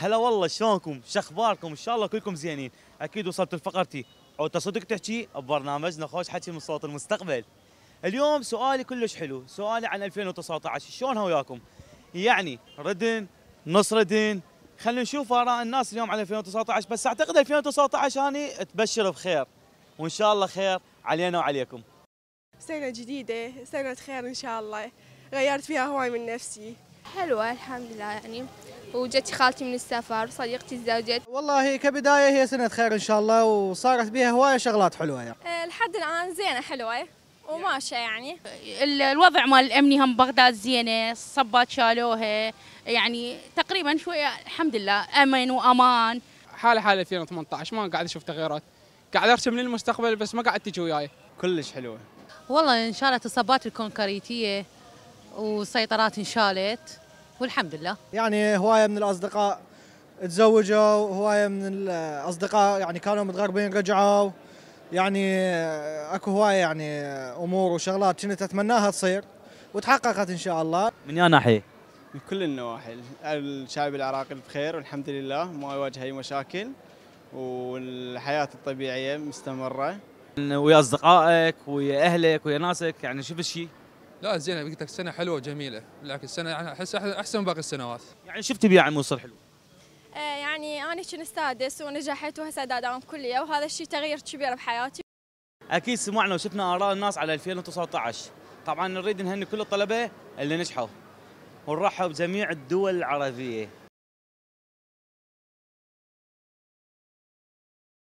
هلا والله شلونكم شخباركم ان شاء الله كلكم زينين اكيد وصلت لفقرتي او صدق تحكي ببرنامجنا خوش حكي من صوت المستقبل اليوم سؤالي كلش حلو سؤالي عن 2019 شلونها وياكم يعني ردن نص ردن خلينا نشوف اراء الناس اليوم على 2019 بس اعتقد 2019 اني تبشر بخير وان شاء الله خير علينا وعليكم سنة جديدة سنة خير ان شاء الله غيرت فيها هواي من نفسي حلوة الحمد لله يعني وجت خالتي من السفر وصديقتي الزوجات والله كبدايه هي سنه خير ان شاء الله وصارت بها هوايه شغلات حلوه يعني. آه، لحد الان زينه حلوه وماشيه يعني الوضع مال الامني هم بغداد زينه الصبات شالوها يعني تقريبا شويه الحمد لله امن وامان حاله حاله 2018 ما قاعد اشوف تغيرات قاعد ارسم للمستقبل بس ما قاعد تجي وياي كلش حلوه والله ان شاء الله تصبات الكونكريتيه وسيطرات انشالت والحمد لله يعني هوايه من الاصدقاء تزوجوا هوايه من الاصدقاء يعني كانوا متغربين رجعوا يعني اكو هوايه يعني امور وشغلات كنت اتمناها تصير وتحققت ان شاء الله من يا ناحيه من كل النواحي الشعب العراقي بخير والحمد لله ما يواجه اي مشاكل والحياه الطبيعيه مستمره ويا اصدقائك ويا اهلك ويا ناسك يعني شوف الشيء لا زين قلت لك سنه حلوه وجميله بالعكس السنه يعني احس احسن من باقي السنوات يعني شفت عم موصل حلو آه يعني انا كنت سادس ونجحت وهسه اداوم كليه وهذا الشيء تغيير كبير بحياتي اكيد سمعنا وشفنا اراء الناس على 2019 طبعا نريد نهني كل الطلبه اللي نجحوا ونرحب بجميع الدول العربيه